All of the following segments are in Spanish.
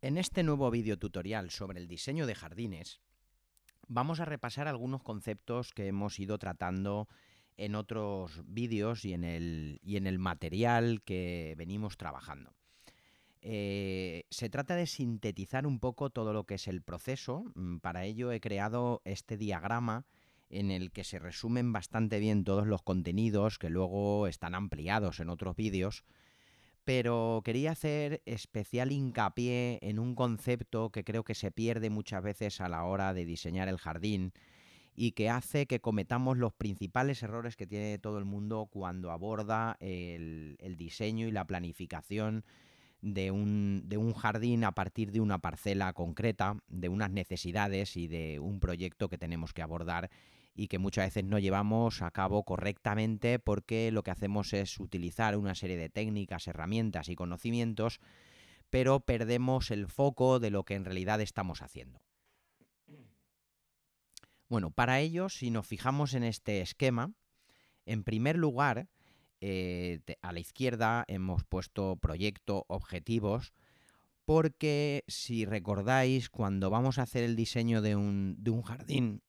En este nuevo video tutorial sobre el diseño de jardines, vamos a repasar algunos conceptos que hemos ido tratando en otros vídeos y en el, y en el material que venimos trabajando. Eh, se trata de sintetizar un poco todo lo que es el proceso. Mm, para ello he creado este diagrama en el que se resumen bastante bien todos los contenidos que luego están ampliados en otros vídeos pero quería hacer especial hincapié en un concepto que creo que se pierde muchas veces a la hora de diseñar el jardín y que hace que cometamos los principales errores que tiene todo el mundo cuando aborda el, diseño y la planificación de un jardín a partir de una parcela concreta, de unas necesidades y de un proyecto que tenemos que abordar y que muchas veces no llevamos a cabo correctamente porque lo que hacemos es utilizar una serie de técnicas, herramientas y conocimientos, pero perdemos el foco de lo que en realidad estamos haciendo. Bueno, para ello, si nos fijamos en este esquema, en primer lugar, eh, a la izquierda hemos puesto proyecto, objetivos, porque si recordáis, cuando vamos a hacer el diseño de un, de un jardín,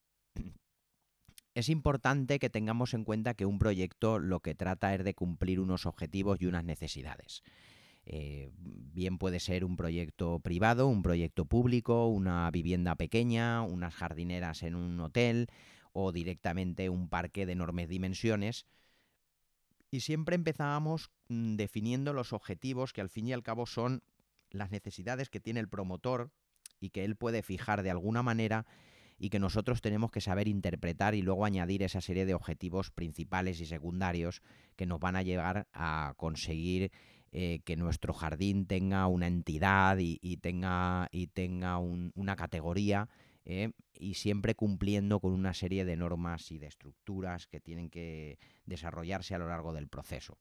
es importante que tengamos en cuenta que un proyecto lo que trata es de cumplir unos objetivos y unas necesidades. Eh, bien puede ser un proyecto privado, un proyecto público, una vivienda pequeña, unas jardineras en un hotel o directamente un parque de enormes dimensiones. Y siempre empezábamos mm, definiendo los objetivos que al fin y al cabo son las necesidades que tiene el promotor y que él puede fijar de alguna manera y que nosotros tenemos que saber interpretar y luego añadir esa serie de objetivos principales y secundarios que nos van a llegar a conseguir eh, que nuestro jardín tenga una entidad y, tenga, una categoría eh, y siempre cumpliendo con una serie de normas y de estructuras que tienen que desarrollarse a lo largo del proceso.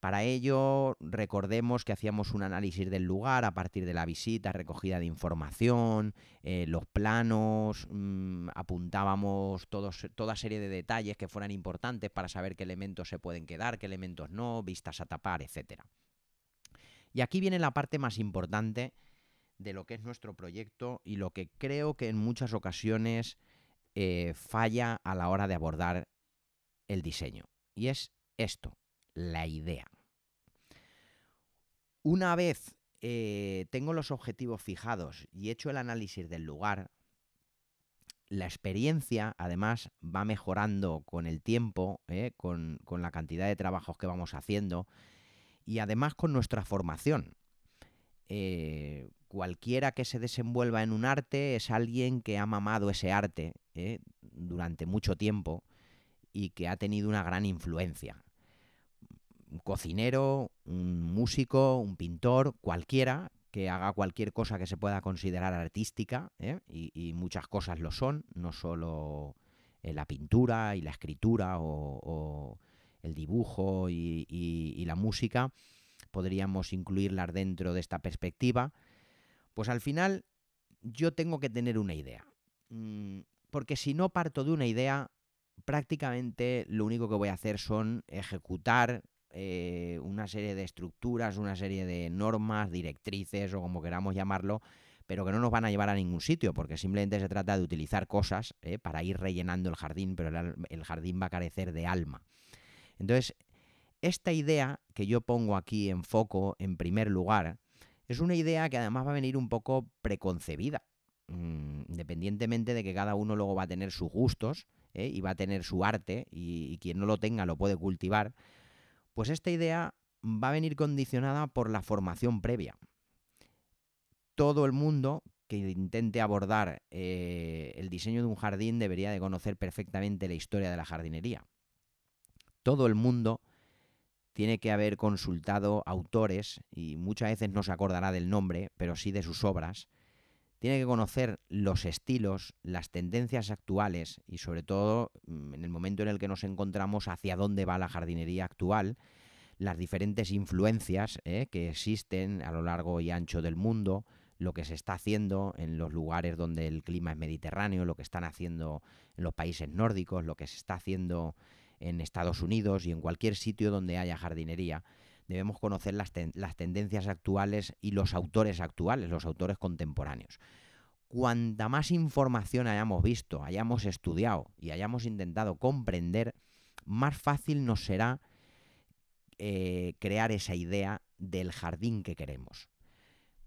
Para ello, recordemos que hacíamos un análisis del lugar a partir de la visita, recogida de información, eh, los planos, mm, apuntábamos toda serie de detalles que fueran importantes para saber qué elementos se pueden quedar, qué elementos no, vistas a tapar, etc. Y aquí viene la parte más importante de lo que es nuestro proyecto y lo que creo que en muchas ocasiones eh, falla a la hora de abordar el diseño. Y es esto, la idea. Una vez eh, tengo los objetivos fijados y hecho el análisis del lugar, la experiencia además va mejorando con el tiempo, eh, con, la cantidad de trabajos que vamos haciendo y además con nuestra formación. Eh, cualquiera que se desenvuelva en un arte es alguien que ha mamado ese arte durante mucho tiempo y que ha tenido una gran influencia cocinero, un músico, un pintor, cualquiera que haga cualquier cosa que se pueda considerar artística, ¿eh? y, muchas cosas lo son, no solo eh, la pintura y la escritura o, el dibujo y, y la música, podríamos incluirlas dentro de esta perspectiva, pues al final yo tengo que tener una idea. Mm, porque si no parto de una idea, prácticamente lo único que voy a hacer son ejecutar eh, una serie de estructuras, una serie de normas, directrices o como queramos llamarlo, pero que no nos van a llevar a ningún sitio, porque simplemente se trata de utilizar cosas eh, para ir rellenando el jardín, pero el, jardín va a carecer de alma. Entonces, esta idea que yo pongo aquí en foco, en primer lugar, es una idea que además va a venir un poco preconcebida, mm, independientemente de que cada uno luego va a tener sus gustos eh, y va a tener su arte y, quien no lo tenga lo puede cultivar, pues esta idea va a venir condicionada por la formación previa. Todo el mundo que intente abordar eh, el diseño de un jardín debería de conocer perfectamente la historia de la jardinería. Todo el mundo tiene que haber consultado autores, y muchas veces no se acordará del nombre, pero sí de sus obras, tiene que conocer los estilos, las tendencias actuales y sobre todo mm, en el momento en el que nos encontramos hacia dónde va la jardinería actual, las diferentes influencias eh, que existen a lo largo y ancho del mundo, lo que se está haciendo en los lugares donde el clima es mediterráneo, lo que están haciendo en los países nórdicos, lo que se está haciendo en Estados Unidos y en cualquier sitio donde haya jardinería debemos conocer las, tendencias actuales y los autores actuales, los autores contemporáneos. Cuanta más información hayamos visto, hayamos estudiado y hayamos intentado comprender, más fácil nos será eh, crear esa idea del jardín que queremos.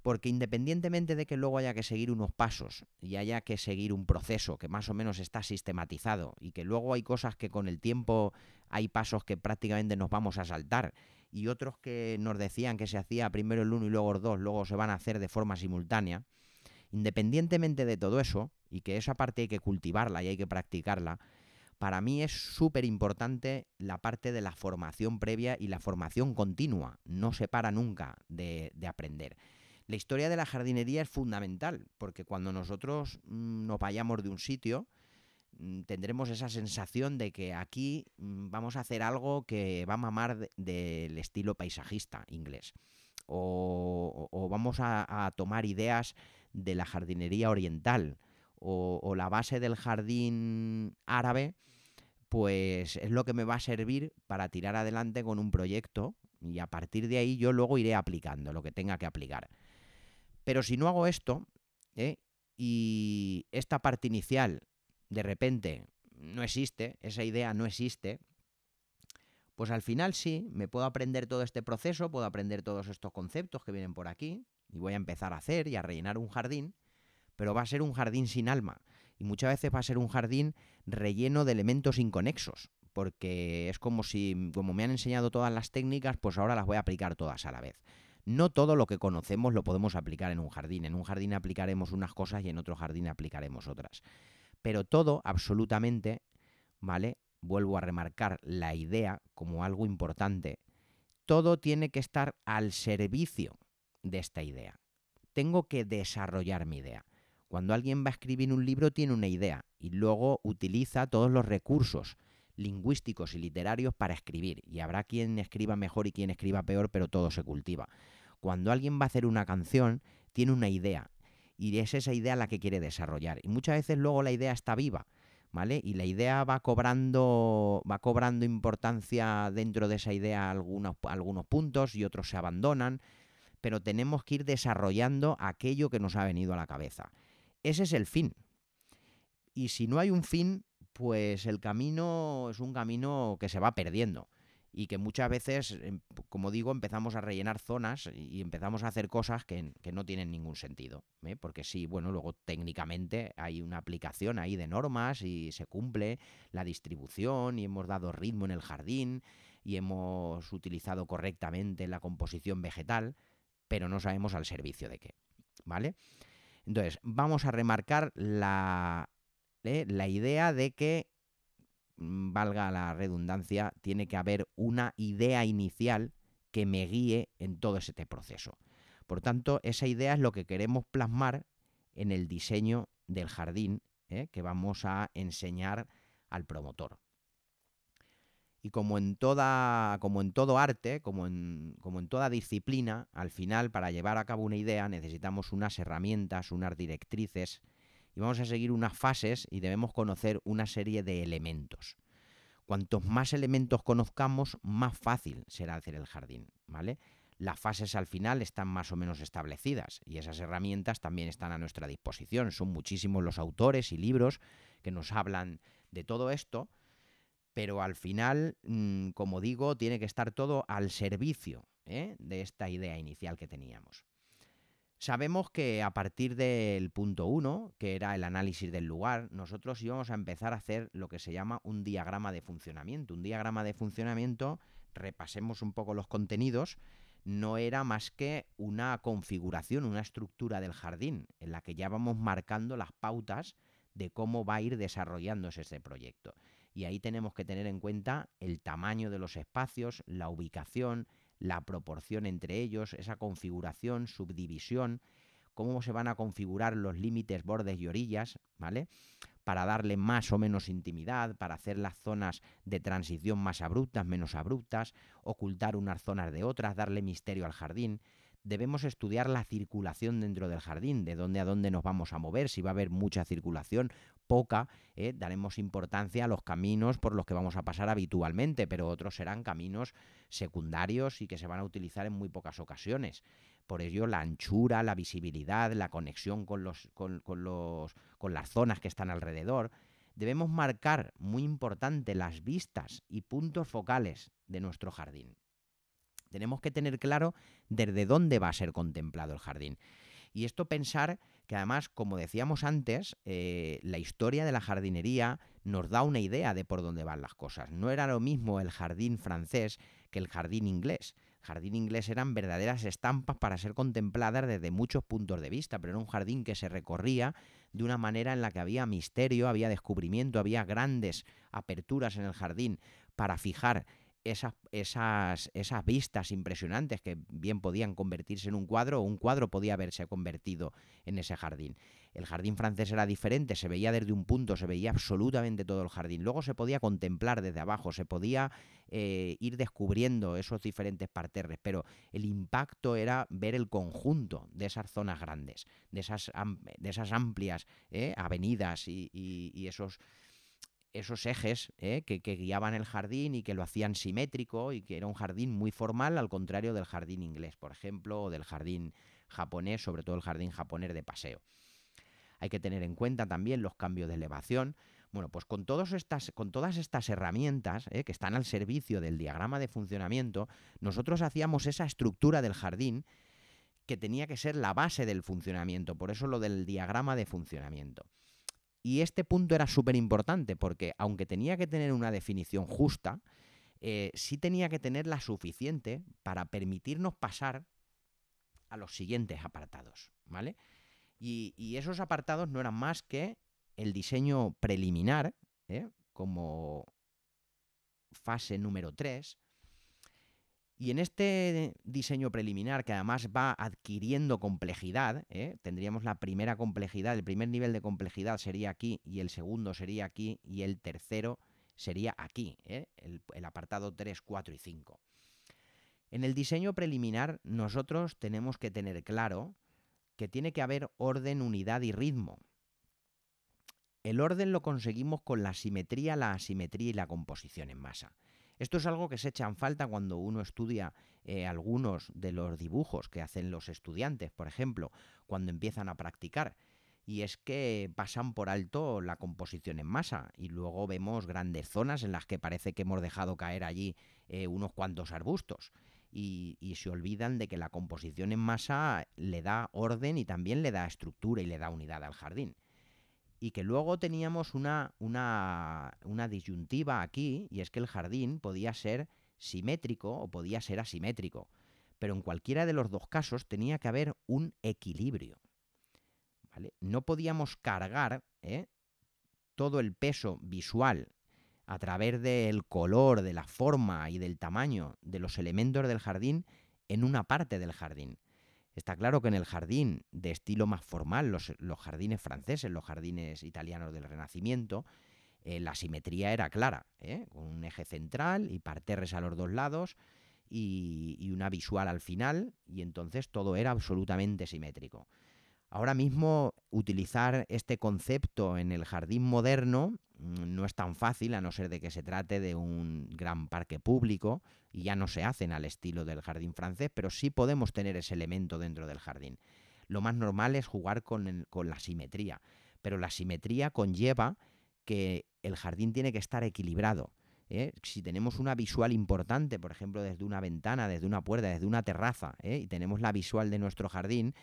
Porque independientemente de que luego haya que seguir unos pasos y haya que seguir un proceso que más o menos está sistematizado y que luego hay cosas que con el tiempo hay pasos que prácticamente nos vamos a saltar y otros que nos decían que se hacía primero el uno y luego el dos, luego se van a hacer de forma simultánea, independientemente de todo eso, y que esa parte hay que cultivarla y hay que practicarla, para mí es súper importante la parte de la formación previa y la formación continua. No se para nunca de, de aprender. La historia de la jardinería es fundamental, porque cuando nosotros mm, nos vayamos de un sitio, Mm, tendremos esa sensación de que aquí mm, vamos a hacer algo que va a mamar del estilo paisajista inglés. O, vamos a, tomar ideas de la jardinería oriental o, la base del jardín árabe, pues es lo que me va a servir para tirar adelante con un proyecto y a partir de ahí yo luego iré aplicando lo que tenga que aplicar. Pero si no hago esto, ¿eh? y esta parte inicial de repente no existe, esa idea no existe, pues al final sí, me puedo aprender todo este proceso, puedo aprender todos estos conceptos que vienen por aquí y voy a empezar a hacer y a rellenar un jardín, pero va a ser un jardín sin alma y muchas veces va a ser un jardín relleno de elementos inconexos, porque es como si, como me han enseñado todas las técnicas, pues ahora las voy a aplicar todas a la vez. No todo lo que conocemos lo podemos aplicar en un jardín, en un jardín aplicaremos unas cosas y en otro jardín aplicaremos otras. Pero todo, absolutamente, ¿vale? Vuelvo a remarcar la idea como algo importante. Todo tiene que estar al servicio de esta idea. Tengo que desarrollar mi idea. Cuando alguien va a escribir un libro tiene una idea y luego utiliza todos los recursos lingüísticos y literarios para escribir. Y habrá quien escriba mejor y quien escriba peor, pero todo se cultiva. Cuando alguien va a hacer una canción, tiene una idea y es esa idea la que quiere desarrollar. Y muchas veces luego la idea está viva, ¿vale? Y la idea va cobrando, va cobrando importancia dentro de esa idea algunos, algunos puntos y otros se abandonan, pero tenemos que ir desarrollando aquello que nos ha venido a la cabeza. Ese es el fin. Y si no hay un fin, pues el camino es un camino que se va perdiendo y que muchas veces, em, como digo, empezamos a rellenar zonas y empezamos a hacer cosas que, no tienen ningún sentido. ¿eh? Porque sí, bueno, luego técnicamente hay una aplicación ahí de normas y se cumple la distribución y hemos dado ritmo en el jardín y hemos utilizado correctamente la composición vegetal, pero no sabemos al servicio de qué. ¿Vale? Entonces, vamos a remarcar la, ¿eh? la idea de que Mm, valga la redundancia, tiene que haber una idea inicial que me guíe en todo este proceso. Por tanto, esa idea es lo que queremos plasmar en el diseño del jardín ¿eh? que vamos a enseñar al promotor. Y como en toda, como en todo arte, como en toda disciplina, al final, para llevar a cabo una idea, necesitamos unas herramientas, unas directrices, y vamos a seguir unas fases y debemos conocer una serie de elementos. Cuantos más elementos conozcamos, más fácil será hacer el jardín, ¿vale? Las fases al final están más o menos establecidas y esas herramientas también están a nuestra disposición. Son muchísimos los autores y libros que nos hablan de todo esto, pero al final, mm, como digo, tiene que estar todo al servicio ¿eh? de esta idea inicial que teníamos. Sabemos que a partir del punto 1, que era el análisis del lugar, nosotros íbamos a empezar a hacer lo que se llama un diagrama de funcionamiento. Un diagrama de funcionamiento, repasemos un poco los contenidos, no era más que una configuración, una estructura del jardín, en la que ya vamos marcando las pautas de cómo va a ir desarrollándose ese proyecto. Y ahí tenemos que tener en cuenta el tamaño de los espacios, la ubicación, la proporción entre ellos, esa configuración, subdivisión, cómo se van a configurar los límites, bordes y orillas, ¿vale? Para darle más o menos intimidad, para hacer las zonas de transición más abruptas, menos abruptas, ocultar unas zonas de otras, darle misterio al jardín debemos estudiar la circulación dentro del jardín, de dónde a dónde nos vamos a mover, si va a haber mucha circulación, poca, ¿eh? daremos importancia a los caminos por los que vamos a pasar habitualmente, pero otros serán caminos secundarios y que se van a utilizar en muy pocas ocasiones. Por ello, la anchura, la visibilidad, la conexión con, los, los, con las zonas que están alrededor, debemos marcar, muy importante, las vistas y puntos focales de nuestro jardín. Tenemos que tener claro desde dónde va a ser contemplado el jardín. Y esto pensar que además, como decíamos antes, eh, la historia de la jardinería nos da una idea de por dónde van las cosas. No era lo mismo el jardín francés que el jardín inglés. El jardín inglés eran verdaderas estampas para ser contempladas desde muchos puntos de vista, pero era un jardín que se recorría de una manera en la que había misterio, había descubrimiento, había grandes aperturas en el jardín para fijar esas, esas, esas, vistas impresionantes que bien podían convertirse en un cuadro o un cuadro podía haberse convertido en ese jardín. El jardín francés era diferente, se veía desde un punto, se veía absolutamente todo el jardín. Luego se podía contemplar desde abajo, se podía eh, ir descubriendo esos diferentes parterres, pero el impacto era ver el conjunto de esas zonas grandes, de esas, de esas amplias eh, avenidas y esos esos ejes ¿eh? que, guiaban el jardín y que lo hacían simétrico y que era un jardín muy formal, al contrario del jardín inglés, por ejemplo, o del jardín japonés, sobre todo el jardín japonés de paseo. Hay que tener en cuenta también los cambios de elevación. Bueno, pues con, con todas estas herramientas ¿eh? que están al servicio del diagrama de funcionamiento, nosotros hacíamos esa estructura del jardín que tenía que ser la base del funcionamiento, por eso lo del diagrama de funcionamiento. Y este punto era súper importante porque aunque tenía que tener una definición justa, eh, sí tenía que tener la suficiente para permitirnos pasar a los siguientes apartados, ¿vale? Y, esos apartados no eran más que el diseño preliminar, ¿eh? como fase número 3, y en este diseño preliminar, que además va adquiriendo complejidad, ¿eh? tendríamos la primera complejidad, el primer nivel de complejidad sería aquí, y el segundo sería aquí, y el tercero sería aquí, ¿eh? el, el apartado 3, 4 y 5. En el diseño preliminar nosotros tenemos que tener claro que tiene que haber orden, unidad y ritmo. El orden lo conseguimos con la simetría, la asimetría y la composición en masa. Esto es algo que se echa en falta cuando uno estudia eh, algunos de los dibujos que hacen los estudiantes, por ejemplo, cuando empiezan a practicar y es que pasan por alto la composición en masa y luego vemos grandes zonas en las que parece que hemos dejado caer allí eh, unos cuantos arbustos y, se olvidan de que la composición en masa le da orden y también le da estructura y le da unidad al jardín y que luego teníamos una, una, disyuntiva aquí, y es que el jardín podía ser simétrico o podía ser asimétrico, pero en cualquiera de los dos casos tenía que haber un equilibrio. No podíamos cargar ¿eh? todo el peso visual a través del color, de la forma y del tamaño de los elementos del jardín en una parte del jardín. Está claro que en el jardín de estilo más formal, los, jardines franceses, los jardines italianos del Renacimiento, eh, la simetría era clara, ¿eh? con un eje central y parterres a los dos lados y una visual al final, y entonces todo era absolutamente simétrico. Ahora mismo utilizar este concepto en el jardín moderno mm, no es tan fácil, a no ser de que se trate de un gran parque público, y ya no se hacen al estilo del jardín francés, pero sí podemos tener ese elemento dentro del jardín. Lo más normal es jugar con, la simetría, pero la simetría conlleva que el jardín tiene que estar equilibrado. ¿eh? Si tenemos una visual importante, por ejemplo, desde una ventana, desde una puerta, desde una terraza, ¿eh? y tenemos la visual de nuestro jardín,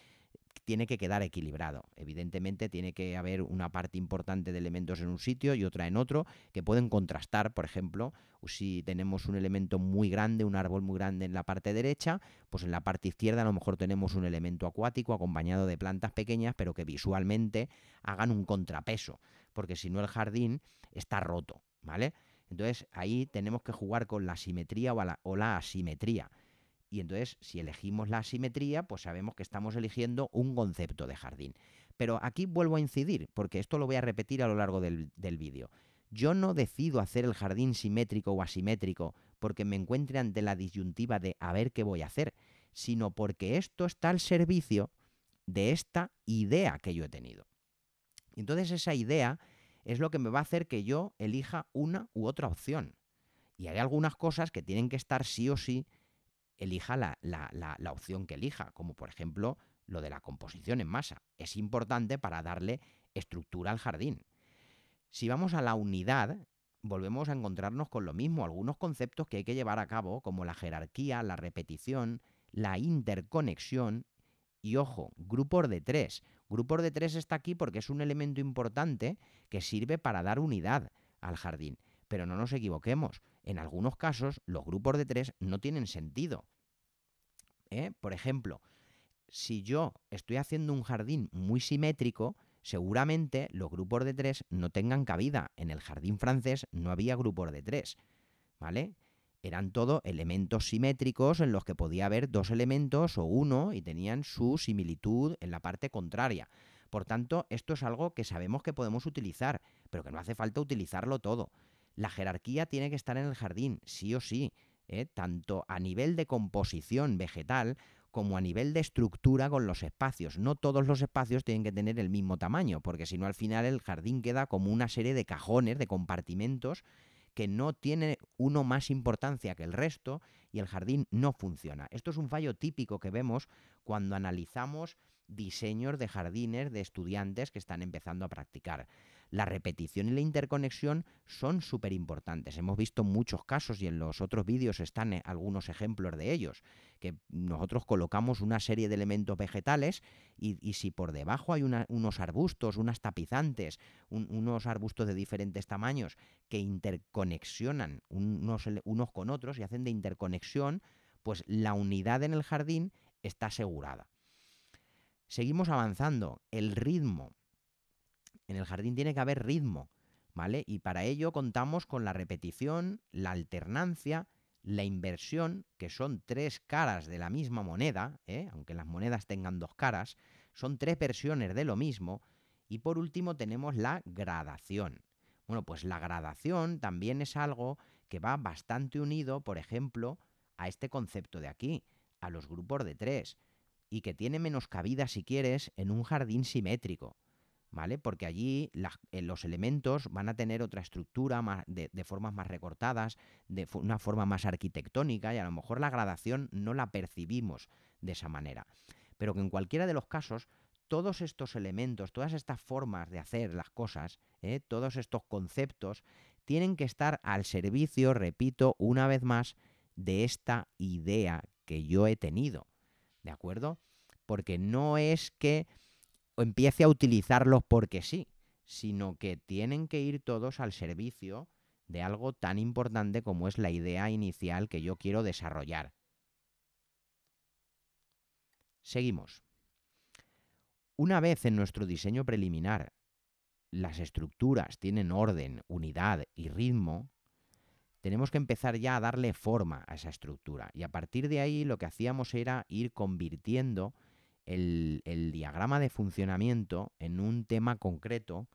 tiene que quedar equilibrado. Evidentemente tiene que haber una parte importante de elementos en un sitio y otra en otro que pueden contrastar, por ejemplo, si tenemos un elemento muy grande, un árbol muy grande en la parte derecha, pues en la parte izquierda a lo mejor tenemos un elemento acuático acompañado de plantas pequeñas, pero que visualmente hagan un contrapeso, porque si no el jardín está roto, ¿vale? Entonces ahí tenemos que jugar con la simetría o la, o la asimetría. Y entonces, si elegimos la asimetría, pues sabemos que estamos eligiendo un concepto de jardín. Pero aquí vuelvo a incidir, porque esto lo voy a repetir a lo largo del, del vídeo. Yo no decido hacer el jardín simétrico o asimétrico porque me encuentre ante la disyuntiva de a ver qué voy a hacer, sino porque esto está al servicio de esta idea que yo he tenido. Y entonces esa idea es lo que me va a hacer que yo elija una u otra opción. Y hay algunas cosas que tienen que estar sí o sí elija la, la, la, opción que elija, como por ejemplo lo de la composición en masa. Es importante para darle estructura al jardín. Si vamos a la unidad, volvemos a encontrarnos con lo mismo, algunos conceptos que hay que llevar a cabo, como la jerarquía, la repetición, la interconexión y, ojo, grupos de tres. Grupos de tres está aquí porque es un elemento importante que sirve para dar unidad al jardín. Pero no nos equivoquemos, en algunos casos los grupos de tres no tienen sentido. ¿eh? Por ejemplo, si yo estoy haciendo un jardín muy simétrico, seguramente los grupos de tres no tengan cabida. En el jardín francés no había grupos de tres, ¿vale? Eran todo elementos simétricos en los que podía haber dos elementos o uno y tenían su similitud en la parte contraria. Por tanto, esto es algo que sabemos que podemos utilizar, pero que no hace falta utilizarlo todo. La jerarquía tiene que estar en el jardín, sí o sí, ¿eh? tanto a nivel de composición vegetal como a nivel de estructura con los espacios. No todos los espacios tienen que tener el mismo tamaño, porque si no al final el jardín queda como una serie de cajones, de compartimentos que no tiene uno más importancia que el resto y el jardín no funciona. Esto es un fallo típico que vemos cuando analizamos diseños de jardines de estudiantes que están empezando a practicar la repetición y la interconexión son súper importantes. Hemos visto muchos casos y en los otros vídeos están eh, algunos ejemplos de ellos, que nosotros colocamos una serie de elementos vegetales y, si por debajo hay unos arbustos, unas tapizantes, unos arbustos de diferentes tamaños que interconexionan unos, unos con otros y hacen de interconexión, pues la unidad en el jardín está asegurada. Seguimos avanzando. El ritmo. En el jardín tiene que haber ritmo, ¿vale? Y para ello contamos con la repetición, la alternancia, la inversión, que son tres caras de la misma moneda, ¿eh? aunque las monedas tengan dos caras, son tres versiones de lo mismo. Y por último tenemos la gradación. Bueno, pues la gradación también es algo que va bastante unido, por ejemplo, a este concepto de aquí, a los grupos de tres, y que tiene menos cabida si quieres en un jardín simétrico. ¿vale? Porque allí eh, los elementos van a tener otra estructura de, formas más recortadas, de una forma más arquitectónica y a lo mejor la gradación no la percibimos de esa manera. Pero que en cualquiera de los casos, todos estos elementos, todas estas formas de hacer las cosas, ¿eh? todos estos conceptos, tienen que estar al servicio, repito, una vez más, de esta idea que yo he tenido. ¿De acuerdo? Porque no es que empiece a utilizarlos porque sí, sino que tienen que ir todos al servicio de algo tan importante como es la idea inicial que yo quiero desarrollar. Seguimos. Una vez en nuestro diseño preliminar las estructuras tienen orden, unidad y ritmo, tenemos que empezar ya a darle forma a esa estructura. Y a partir de ahí lo que hacíamos era ir convirtiendo el, diagrama de funcionamiento en un tema concreto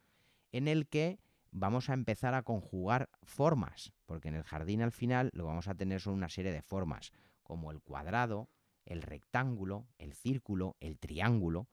en el que vamos a empezar a conjugar formas, porque en el jardín al final lo vamos a tener son una serie de formas, como el cuadrado, el rectángulo, el círculo, el triángulo,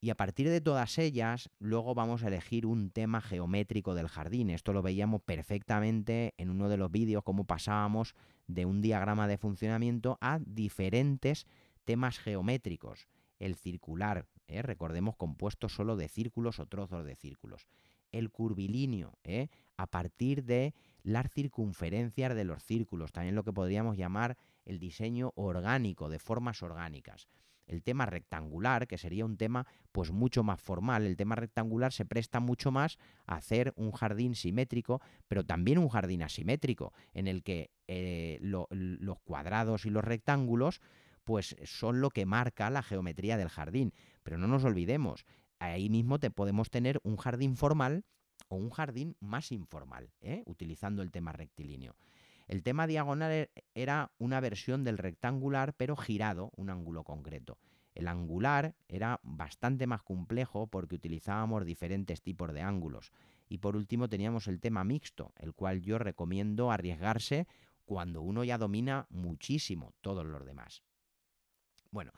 y a partir de todas ellas, luego vamos a elegir un tema geométrico del jardín. Esto lo veíamos perfectamente en uno de los vídeos, cómo pasábamos de un diagrama de funcionamiento a diferentes temas geométricos, el circular, ¿eh? recordemos compuesto solo de círculos o trozos de círculos, el curvilíneo, ¿eh? a partir de las circunferencias de los círculos, también lo que podríamos llamar el diseño orgánico, de formas orgánicas. El tema rectangular, que sería un tema pues mucho más formal, el tema rectangular se presta mucho más a hacer un jardín simétrico, pero también un jardín asimétrico, en el que eh, los cuadrados y los rectángulos pues son lo que marca la geometría del jardín. Pero no nos olvidemos, ahí mismo te podemos tener un jardín formal o un jardín más informal, ¿eh? utilizando el tema rectilíneo. El tema diagonal e, era una versión del rectangular, pero girado, un ángulo concreto. El angular era bastante más complejo porque utilizábamos diferentes tipos de ángulos. Y por último teníamos el tema mixto, el cual yo recomiendo arriesgarse cuando uno ya domina muchísimo todos los demás. Bueno,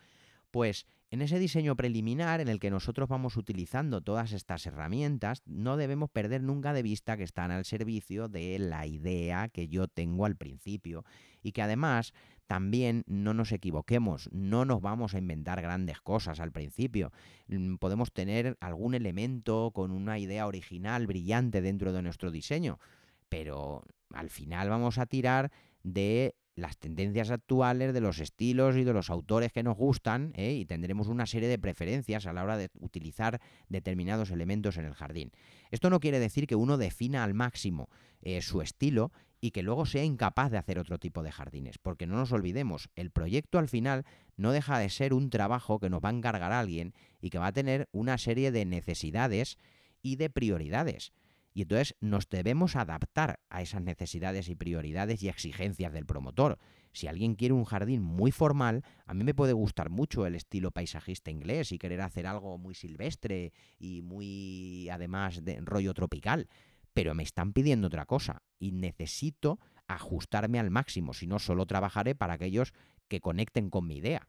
pues en ese diseño preliminar en el que nosotros vamos utilizando todas estas herramientas, no debemos perder nunca de vista que están al servicio de la idea que yo tengo al principio y que además también no nos equivoquemos, no nos vamos a inventar grandes cosas al principio. Mm, podemos tener algún elemento con una idea original, brillante dentro de nuestro diseño, pero al final vamos a tirar de las tendencias actuales de los estilos y de los autores que nos gustan ¿eh? y tendremos una serie de preferencias a la hora de utilizar determinados elementos en el jardín. Esto no quiere decir que uno defina al máximo eh, su estilo y que luego sea incapaz de hacer otro tipo de jardines, porque no nos olvidemos, el proyecto al final no deja de ser un trabajo que nos va a encargar alguien y que va a tener una serie de necesidades y de prioridades. Y entonces nos debemos adaptar a esas necesidades y prioridades y exigencias del promotor. Si alguien quiere un jardín muy formal, a mí me puede gustar mucho el estilo paisajista inglés y querer hacer algo muy silvestre y muy, además, de rollo tropical. Pero me están pidiendo otra cosa y necesito ajustarme al máximo, si no solo trabajaré para aquellos que conecten con mi idea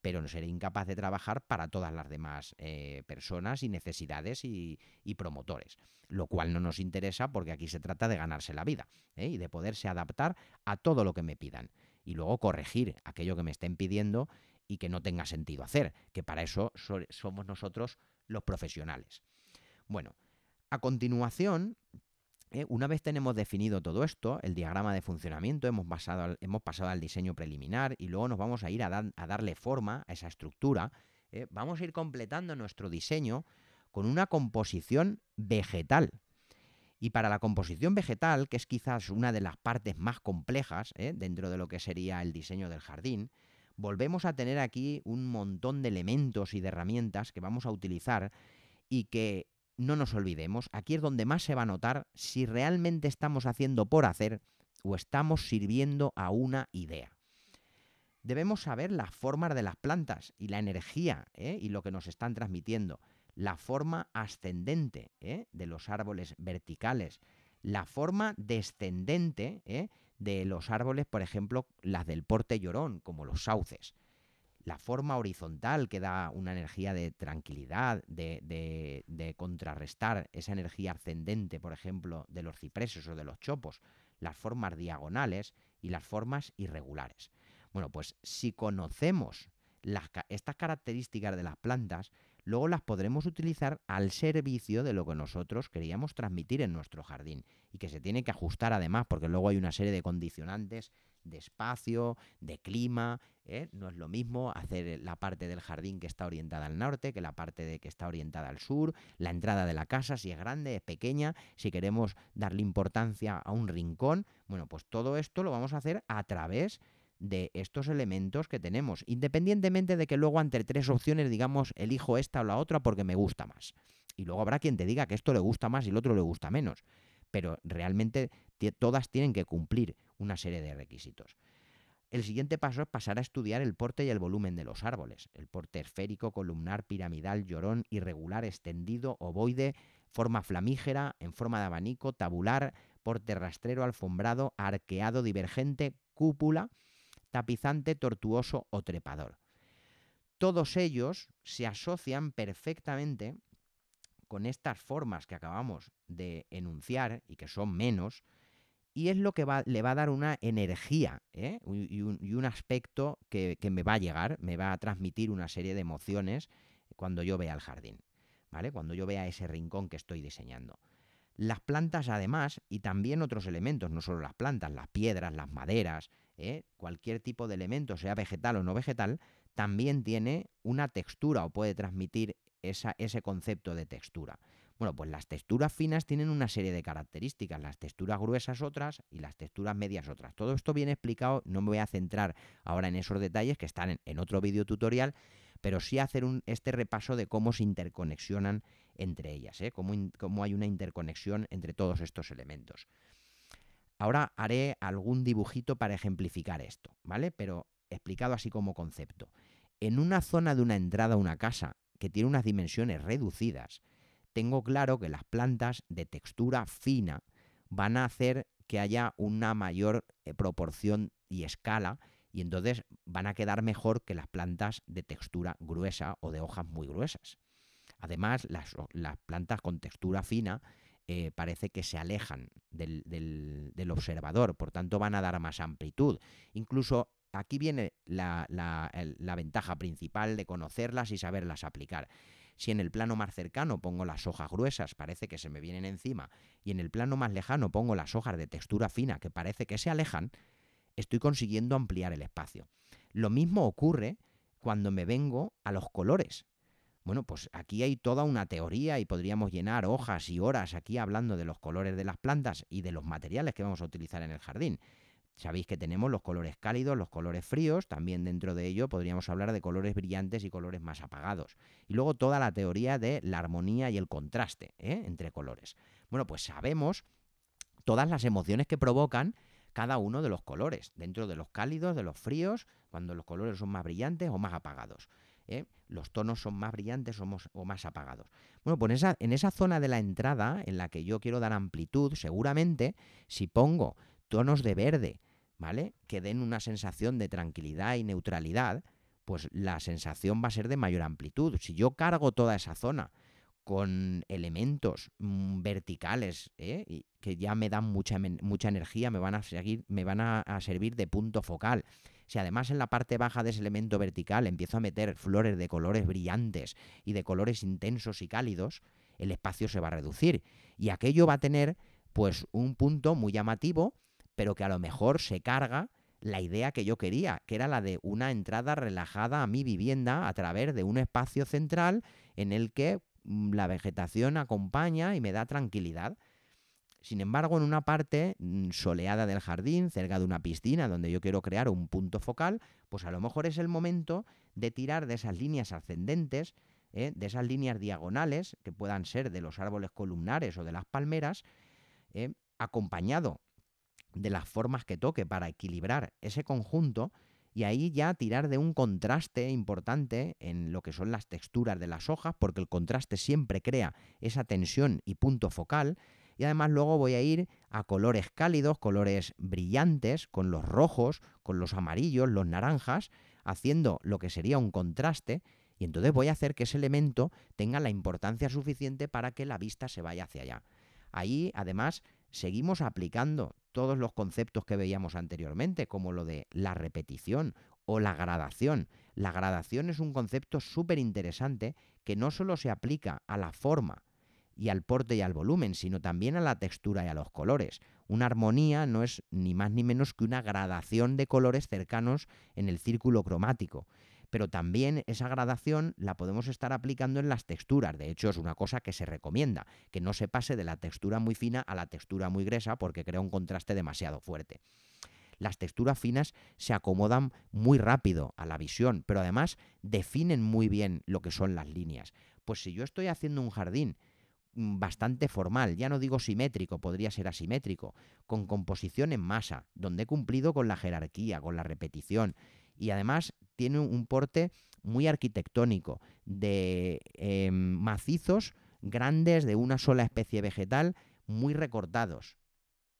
pero no seré incapaz de trabajar para todas las demás eh, personas y necesidades y, promotores, lo cual no nos interesa porque aquí se trata de ganarse la vida ¿eh? y de poderse adaptar a todo lo que me pidan y luego corregir aquello que me estén pidiendo y que no tenga sentido hacer, que para eso somos nosotros los profesionales. Bueno, a continuación eh, una vez tenemos definido todo esto, el diagrama de funcionamiento, hemos, hemos pasado al diseño preliminar y luego nos vamos a ir a, darle forma a esa estructura, eh, vamos a ir completando nuestro diseño con una composición vegetal. Y para la composición vegetal, que es quizás una de las partes más complejas eh, dentro de lo que sería el diseño del jardín, volvemos a tener aquí un montón de elementos y de herramientas que vamos a utilizar y que no nos olvidemos, aquí es donde más se va a notar si realmente estamos haciendo por hacer o estamos sirviendo a una idea. Debemos saber las formas de las plantas y la energía ¿eh? y lo que nos están transmitiendo, la forma ascendente ¿eh? de los árboles verticales, la forma descendente ¿eh? de los árboles, por ejemplo, las del porte llorón, como los sauces la forma horizontal que da una energía de tranquilidad, de, contrarrestar esa energía ascendente, por ejemplo, de los cipreses o de los chopos, las formas diagonales y las formas irregulares. Bueno, pues si conocemos estas características de las plantas, luego las podremos utilizar al servicio de lo que nosotros queríamos transmitir en nuestro jardín y que se tiene que ajustar además, porque luego hay una serie de condicionantes de espacio, de clima. ¿eh? No es lo mismo hacer eh, la parte del jardín que está orientada al norte que la parte de que está orientada al sur. La entrada de la casa, si es grande, es pequeña, si queremos darle importancia a un rincón. Bueno, pues todo esto lo vamos a hacer a través de estos elementos que tenemos, independientemente de que luego entre tres opciones digamos elijo esta o la otra porque me gusta más. Y luego habrá quien te diga que esto le gusta más y el otro le gusta menos pero realmente todas tienen que cumplir una serie de requisitos. El siguiente paso es pasar a estudiar el porte y el volumen de los árboles. El porte esférico, columnar, piramidal, llorón, irregular, extendido, ovoide, forma flamígera, en forma de abanico, tabular, porte rastrero, alfombrado, arqueado, divergente, cúpula, tapizante, tortuoso o trepador. Todos ellos se asocian perfectamente con estas formas que acabamos de enunciar y que son menos, y es lo que le va a dar una energía ¿eh? y, un, aspecto que, me va a llegar, me va a transmitir una serie de emociones cuando yo vea el jardín, ¿vale? Cuando yo vea ese rincón que estoy diseñando. Las plantas, además, y también otros elementos, no solo las plantas, las piedras, las maderas, ¿eh? cualquier tipo de elemento, sea vegetal o no vegetal, también tiene una textura o puede transmitir ese concepto de textura. Bueno, pues las texturas finas tienen una serie de características, las texturas gruesas otras y las texturas medias otras. Todo esto bien explicado, no me voy a centrar ahora en esos detalles que están en, otro vídeo tutorial, pero sí hacer un, este repaso de cómo se interconexionan entre ellas, ¿eh? cómo hay una interconexión entre todos estos elementos. Ahora haré algún dibujito para ejemplificar esto, ¿vale? Pero explicado así como concepto. En una zona de una entrada a una casa, que tiene unas dimensiones reducidas, tengo claro que las plantas de textura fina van a hacer que haya una mayor eh, proporción y escala y entonces van a quedar mejor que las plantas de textura gruesa o de hojas muy gruesas. Además, las, plantas con textura fina eh, parece que se alejan del, del, observador, por tanto van a dar más amplitud. Incluso aquí viene la, ventaja principal de conocerlas y saberlas aplicar. Si en el plano más cercano pongo las hojas gruesas, parece que se me vienen encima, y en el plano más lejano pongo las hojas de textura fina, que parece que se alejan, estoy consiguiendo ampliar el espacio. Lo mismo ocurre cuando me vengo a los colores. Bueno, pues aquí hay toda una teoría y podríamos llenar hojas y horas aquí hablando de los colores de las plantas y de los materiales que vamos a utilizar en el jardín. Sabéis que tenemos los colores cálidos, los colores fríos, también dentro de ello podríamos hablar de colores brillantes y colores más apagados. Y luego toda la teoría de la armonía y el contraste ¿eh? entre colores. Bueno, pues sabemos todas las emociones que provocan cada uno de los colores, dentro de los cálidos, de los fríos, cuando los colores son más brillantes o más apagados. ¿eh? Los tonos son más brillantes o, más, apagados. Bueno, pues en esa zona de la entrada en la que yo quiero dar amplitud, seguramente si pongo tonos de verde, ¿vale? Que den una sensación de tranquilidad y neutralidad, pues la sensación va a ser de mayor amplitud. Si yo cargo toda esa zona con elementos mm, verticales ¿eh? que ya me dan mucha, mucha energía, me van, a seguir, me van a, servir de punto focal. Si además en la parte baja de ese elemento vertical empiezo a meter flores de colores brillantes y de colores intensos y cálidos, el espacio se va a reducir. Y aquello va a tener pues un punto muy llamativo pero que a lo mejor se carga la idea que yo quería, que era la de una entrada relajada a mi vivienda a través de un espacio central en el que mm, la vegetación acompaña y me da tranquilidad. Sin embargo, en una parte mm, soleada del jardín, cerca de una piscina donde yo quiero crear un punto focal, pues a lo mejor es el momento de tirar de esas líneas ascendentes, ¿eh? de esas líneas diagonales, que puedan ser de los árboles columnares o de las palmeras, ¿eh? acompañado de las formas que toque para equilibrar ese conjunto y ahí ya tirar de un contraste importante en lo que son las texturas de las hojas, porque el contraste siempre crea esa tensión y punto focal. Y además luego voy a ir a colores cálidos, colores brillantes, con los rojos, con los amarillos, los naranjas, haciendo lo que sería un contraste. Y entonces voy a hacer que ese elemento tenga la importancia suficiente para que la vista se vaya hacia allá. Ahí, además, seguimos aplicando todos los conceptos que veíamos anteriormente, como lo de la repetición o la gradación. La gradación es un concepto súper interesante que no solo se aplica a la forma y al porte y al volumen, sino también a la textura y a los colores. Una armonía no es ni más ni menos que una gradación de colores cercanos en el círculo cromático pero también esa gradación la podemos estar aplicando en las texturas. De hecho, es una cosa que se recomienda, que no se pase de la textura muy fina a la textura muy gruesa porque crea un contraste demasiado fuerte. Las texturas finas se acomodan muy rápido a la visión, pero además definen muy bien lo que son las líneas. Pues si yo estoy haciendo un jardín mm, bastante formal, ya no digo simétrico, podría ser asimétrico, con composición en masa, donde he cumplido con la jerarquía, con la repetición, y además tiene un porte muy arquitectónico, de em, macizos grandes de una sola especie vegetal, muy recortados,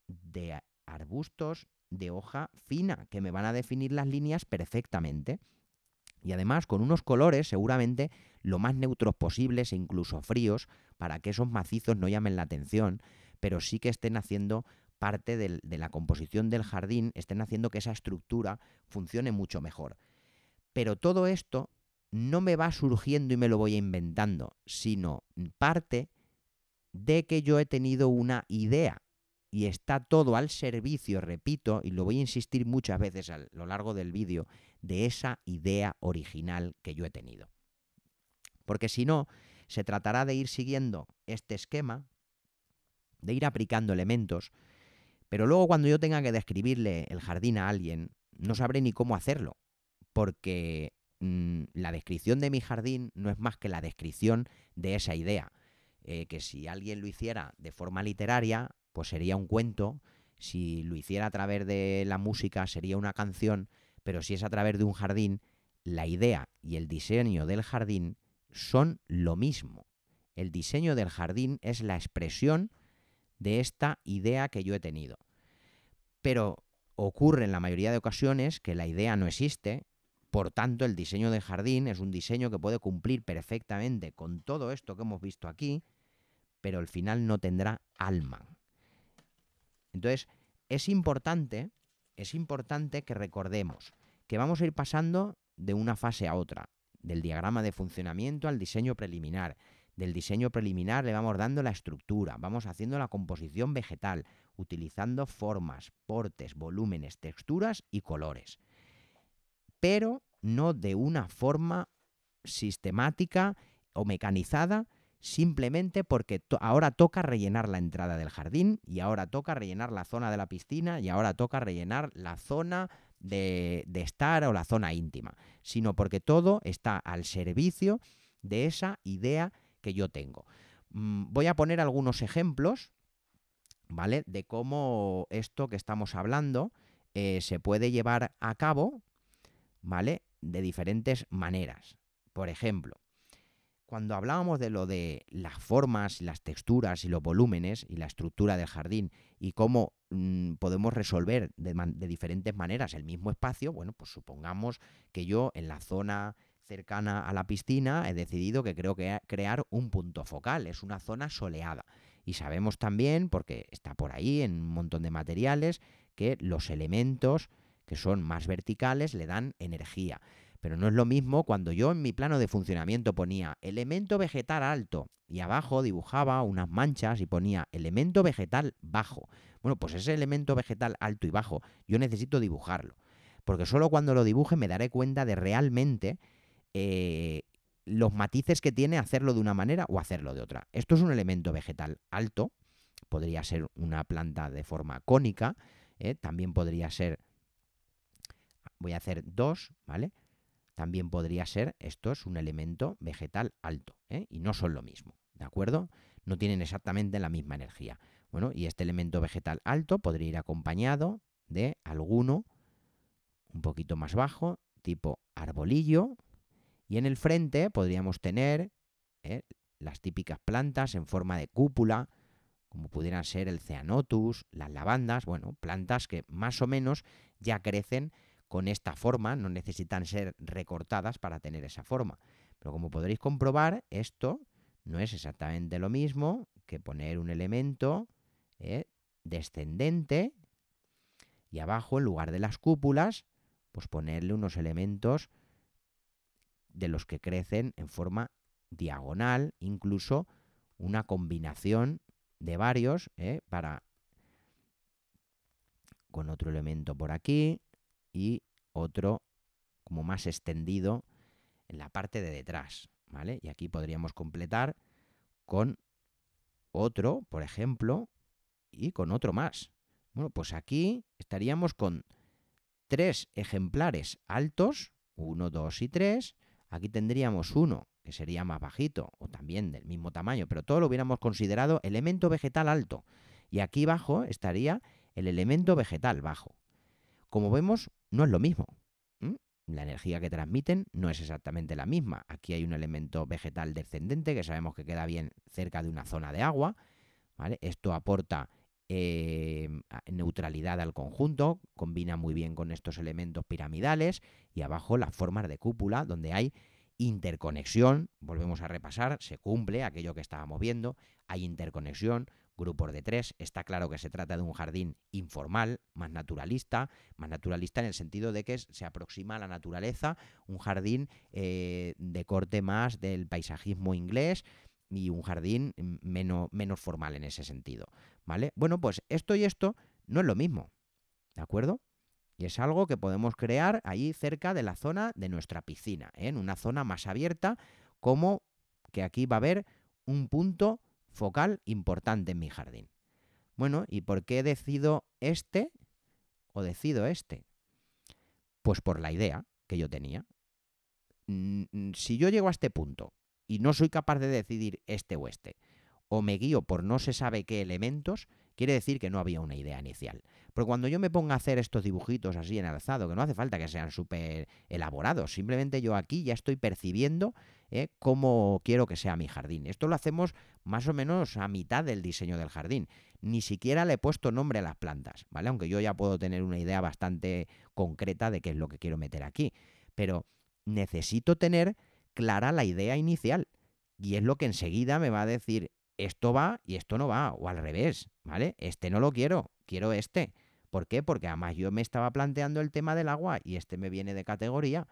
de arbustos de hoja fina, que me van a definir las líneas perfectamente. Y además con unos colores seguramente lo más neutros posibles e incluso fríos, para que esos macizos no llamen la atención, pero sí que estén haciendo parte de la composición del jardín, estén haciendo que esa estructura funcione mucho mejor. Pero todo esto no me va surgiendo y me lo voy inventando, sino parte de que yo he tenido una idea y está todo al servicio, repito, y lo voy a insistir muchas veces a lo largo del vídeo, de esa idea original que yo he tenido. Porque si no, se tratará de ir siguiendo este esquema, de ir aplicando elementos, pero luego cuando yo tenga que describirle el jardín a alguien, no sabré ni cómo hacerlo, porque mm, la descripción de mi jardín no es más que la descripción de esa idea. Eh, que si alguien lo hiciera de forma literaria, pues sería un cuento, si lo hiciera a través de la música, sería una canción, pero si es a través de un jardín, la idea y el diseño del jardín son lo mismo. El diseño del jardín es la expresión de esta idea que yo he tenido. Pero ocurre en la mayoría de ocasiones que la idea no existe por tanto, el diseño de jardín es un diseño que puede cumplir perfectamente con todo esto que hemos visto aquí, pero al final no tendrá alma. Entonces, es importante, es importante que recordemos que vamos a ir pasando de una fase a otra, del diagrama de funcionamiento al diseño preliminar. Del diseño preliminar le vamos dando la estructura, vamos haciendo la composición vegetal, utilizando formas, portes, volúmenes, texturas y colores pero no de una forma sistemática o mecanizada, simplemente porque ahora toca rellenar la entrada del jardín y ahora toca rellenar la zona de la piscina y ahora toca rellenar la zona de, estar o la zona íntima, sino porque todo está al servicio de esa idea que yo tengo. Mm, voy a poner algunos ejemplos, ¿vale? De cómo esto que estamos hablando eh, se puede llevar a cabo ¿vale? De diferentes maneras. Por ejemplo, cuando hablábamos de lo de las formas, las texturas y los volúmenes y la estructura del jardín y cómo mm, podemos resolver de, de, diferentes maneras el mismo espacio, bueno, pues supongamos que yo en la zona cercana a la piscina he decidido que creo que crear un punto focal, es una zona soleada. Y sabemos también, porque está por ahí en un montón de materiales, que los elementos que son más verticales, le dan energía. Pero no es lo mismo cuando yo en mi plano de funcionamiento ponía elemento vegetal alto y abajo dibujaba unas manchas y ponía elemento vegetal bajo. Bueno, pues ese elemento vegetal alto y bajo yo necesito dibujarlo. Porque solo cuando lo dibuje me daré cuenta de realmente eh, los matices que tiene hacerlo de una manera o hacerlo de otra. Esto es un elemento vegetal alto, podría ser una planta de forma cónica, eh, también podría ser voy a hacer dos, ¿vale? También podría ser, esto es un elemento vegetal alto, ¿eh? y no son lo mismo, ¿de acuerdo? No tienen exactamente la misma energía. Bueno, y este elemento vegetal alto podría ir acompañado de alguno un poquito más bajo, tipo arbolillo, y en el frente podríamos tener ¿eh? las típicas plantas en forma de cúpula, como pudieran ser el ceanotus, las lavandas, bueno, plantas que más o menos ya crecen con esta forma, no necesitan ser recortadas para tener esa forma. Pero como podréis comprobar, esto no es exactamente lo mismo que poner un elemento eh, descendente y abajo, en lugar de las cúpulas, pues ponerle unos elementos de los que crecen en forma diagonal, incluso una combinación de varios eh, para con otro elemento por aquí, y otro como más extendido en la parte de detrás, ¿vale? Y aquí podríamos completar con otro, por ejemplo, y con otro más. Bueno, pues aquí estaríamos con tres ejemplares altos, uno, dos y tres. Aquí tendríamos uno que sería más bajito o también del mismo tamaño, pero todo lo hubiéramos considerado elemento vegetal alto. Y aquí abajo estaría el elemento vegetal bajo. Como vemos, no es lo mismo. La energía que transmiten no es exactamente la misma. Aquí hay un elemento vegetal descendente que sabemos que queda bien cerca de una zona de agua. Esto aporta eh, neutralidad al conjunto, combina muy bien con estos elementos piramidales y abajo las formas de cúpula donde hay interconexión, volvemos a repasar, se cumple aquello que estábamos viendo, hay interconexión, grupos de tres. Está claro que se trata de un jardín informal, más naturalista, más naturalista en el sentido de que se aproxima a la naturaleza, un jardín eh, de corte más del paisajismo inglés y un jardín mm, menos, menos formal en ese sentido. ¿Vale? Bueno, pues esto y esto no es lo mismo. ¿De acuerdo? Y es algo que podemos crear ahí cerca de la zona de nuestra piscina, ¿eh? en una zona más abierta, como que aquí va a haber un punto focal importante en mi jardín. Bueno, ¿y por qué decido este o decido este? Pues por la idea que yo tenía. Mm, mm, si yo llego a este punto y no soy capaz de decidir este o este, o me guío por no se sabe qué elementos, quiere decir que no había una idea inicial. Pero cuando yo me ponga a hacer estos dibujitos así en alzado, que no hace falta que sean súper elaborados, simplemente yo aquí ya estoy percibiendo eh, cómo quiero que sea mi jardín. Esto lo hacemos más o menos a mitad del diseño del jardín. Ni siquiera le he puesto nombre a las plantas, ¿vale? Aunque yo ya puedo tener una idea bastante concreta de qué es lo que quiero meter aquí. Pero necesito tener clara la idea inicial. Y es lo que enseguida me va a decir, esto va y esto no va, o al revés, ¿vale? Este no lo quiero, quiero este. ¿Por qué? Porque además yo me estaba planteando el tema del agua y este me viene de categoría.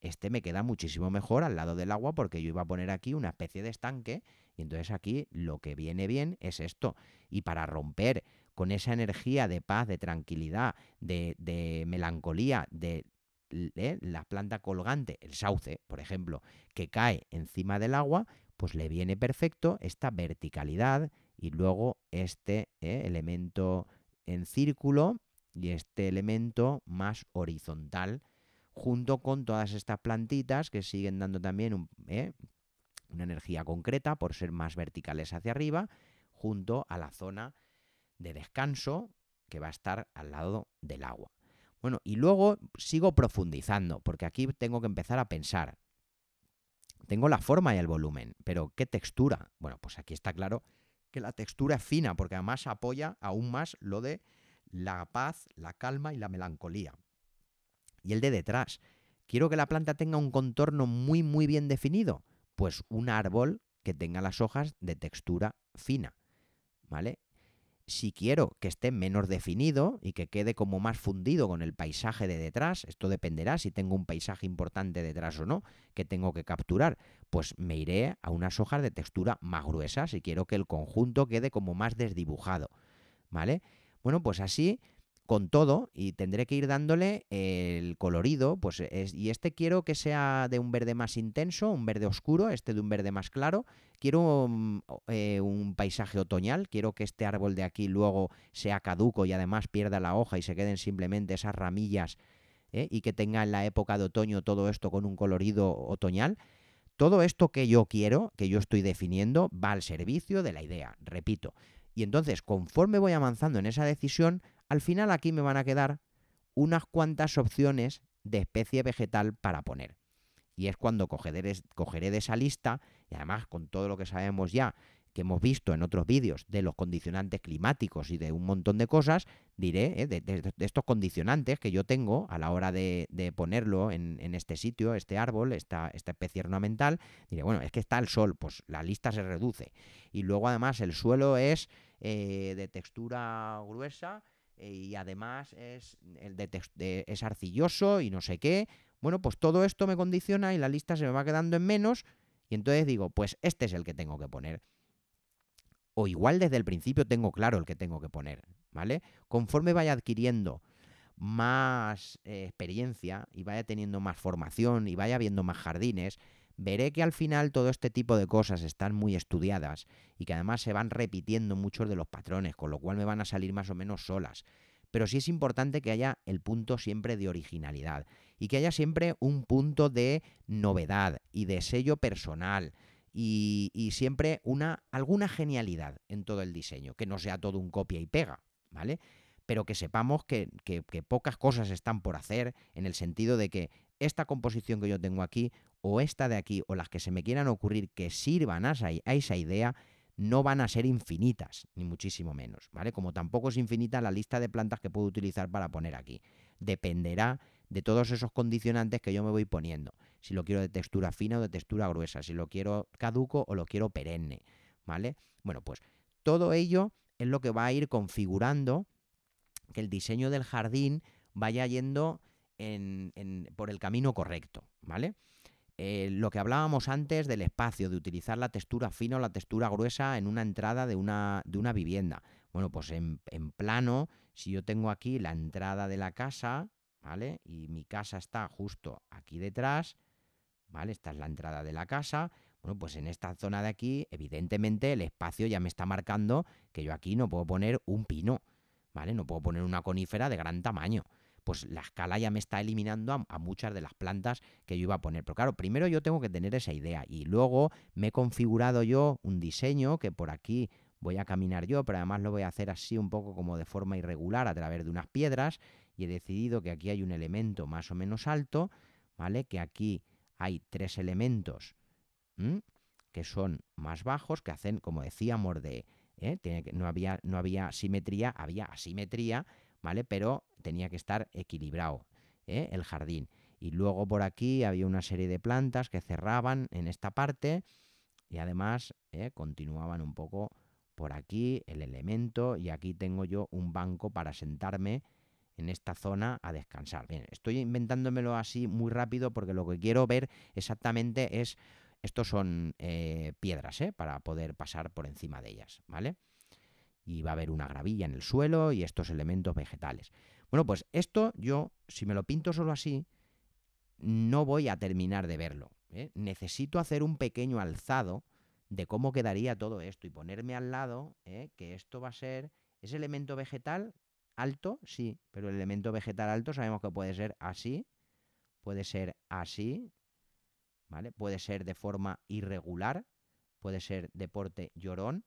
Este me queda muchísimo mejor al lado del agua porque yo iba a poner aquí una especie de estanque y entonces aquí lo que viene bien es esto. Y para romper con esa energía de paz, de tranquilidad, de, melancolía, de ¿eh? la planta colgante, el sauce, por ejemplo, que cae encima del agua, pues le viene perfecto esta verticalidad y luego este ¿eh? elemento en círculo y este elemento más horizontal, junto con todas estas plantitas que siguen dando también ¿eh? una energía concreta por ser más verticales hacia arriba, junto a la zona de descanso que va a estar al lado del agua. Bueno, y luego sigo profundizando, porque aquí tengo que empezar a pensar. Tengo la forma y el volumen, pero ¿qué textura? Bueno, pues aquí está claro que la textura es fina, porque además apoya aún más lo de la paz, la calma y la melancolía. Y el de detrás. Quiero que la planta tenga un contorno muy muy bien definido. Pues un árbol que tenga las hojas de textura fina. ¿Vale? si quiero que esté menos definido y que quede como más fundido con el paisaje de detrás, esto dependerá si tengo un paisaje importante detrás o no que tengo que capturar, pues me iré a unas hojas de textura más gruesas si quiero que el conjunto quede como más desdibujado, ¿vale? Bueno, pues así con todo y tendré que ir dándole el colorido, pues y este quiero que sea de un verde más intenso, un verde oscuro, este de un verde más claro, quiero mm, eh, un paisaje otoñal, quiero que este árbol de aquí luego sea caduco y además pierda la hoja y se queden simplemente esas ramillas ¿eh? y que tenga en la época de otoño todo esto con un colorido otoñal. Todo esto que yo quiero, que yo estoy definiendo, va al servicio de la idea, repito. Y entonces, conforme voy avanzando en esa decisión, al final aquí me van a quedar unas cuantas opciones de especie vegetal para poner. Y es cuando cogeré, de esa lista, y además con todo lo que sabemos ya, que hemos visto en otros vídeos de los condicionantes climáticos y de un montón de cosas, diré eh, de, estos condicionantes que yo tengo a la hora de, ponerlo en, este sitio, este árbol, esta, especie ornamental, diré, bueno, es que está el sol, pues la lista se reduce. Y luego además el suelo es eh, de textura gruesa eh, y además es, es arcilloso y no sé qué. Bueno, pues todo esto me condiciona y la lista se me va quedando en menos y entonces digo, pues este es el que tengo que poner. O igual desde el principio tengo claro el que tengo que poner, ¿vale? Conforme vaya adquiriendo más eh, experiencia y vaya teniendo más formación y vaya viendo más jardines, veré que al final todo este tipo de cosas están muy estudiadas y que además se van repitiendo muchos de los patrones, con lo cual me van a salir más o menos solas. Pero sí es importante que haya el punto siempre de originalidad y que haya siempre un punto de novedad y de sello personal. Y, siempre una alguna genialidad en todo el diseño, que no sea todo un copia y pega, ¿vale? pero que sepamos que, que, pocas cosas están por hacer en el sentido de que esta composición que yo tengo aquí o esta de aquí o las que se me quieran ocurrir que sirvan a esa, idea no van a ser infinitas, ni muchísimo menos, ¿vale? Como tampoco es infinita la lista de plantas que puedo utilizar para poner aquí. Dependerá de todos esos condicionantes que yo me voy poniendo. Si lo quiero de textura fina o de textura gruesa, si lo quiero caduco o lo quiero perenne, ¿vale? Bueno, pues todo ello es lo que va a ir configurando que el diseño del jardín vaya yendo por el camino correcto, ¿vale? Eh, lo que hablábamos antes del espacio, de utilizar la textura fina o la textura gruesa en una entrada de una, de una vivienda. Bueno, pues en, en, plano, si yo tengo aquí la entrada de la casa, ¿vale? Y mi casa está justo aquí detrás, ¿vale? Esta es la entrada de la casa. Bueno, pues en esta zona de aquí, evidentemente, el espacio ya me está marcando que yo aquí no puedo poner un pino, ¿vale? No puedo poner una conífera de gran tamaño pues la escala ya me está eliminando a, muchas de las plantas que yo iba a poner. Pero claro, primero yo tengo que tener esa idea y luego me he configurado yo un diseño que por aquí voy a caminar yo, pero además lo voy a hacer así un poco como de forma irregular a través de unas piedras y he decidido que aquí hay un elemento más o menos alto, ¿vale? Que aquí hay tres elementos que son más bajos, que hacen, como decíamos, de... ¿eh? no, había, no había simetría, había asimetría, ¿vale? Pero tenía que estar equilibrado ¿eh? el jardín. Y luego por aquí había una serie de plantas que cerraban en esta parte y además ¿eh? continuaban un poco por aquí el elemento y aquí tengo yo un banco para sentarme en esta zona a descansar. Bien, estoy inventándomelo así muy rápido porque lo que quiero ver exactamente es, estos son eh, piedras, para poder pasar por encima de ellas, ¿vale? y va a haber una gravilla en el suelo y estos elementos vegetales. Bueno, pues esto yo, si me lo pinto solo así, no voy a terminar de verlo. ¿eh? Necesito hacer un pequeño alzado de cómo quedaría todo esto y ponerme al lado ¿eh? que esto va a ser ese elemento vegetal alto, sí, pero el elemento vegetal alto sabemos que puede ser así, puede ser así, ¿vale? Puede ser de forma irregular, puede ser de porte llorón,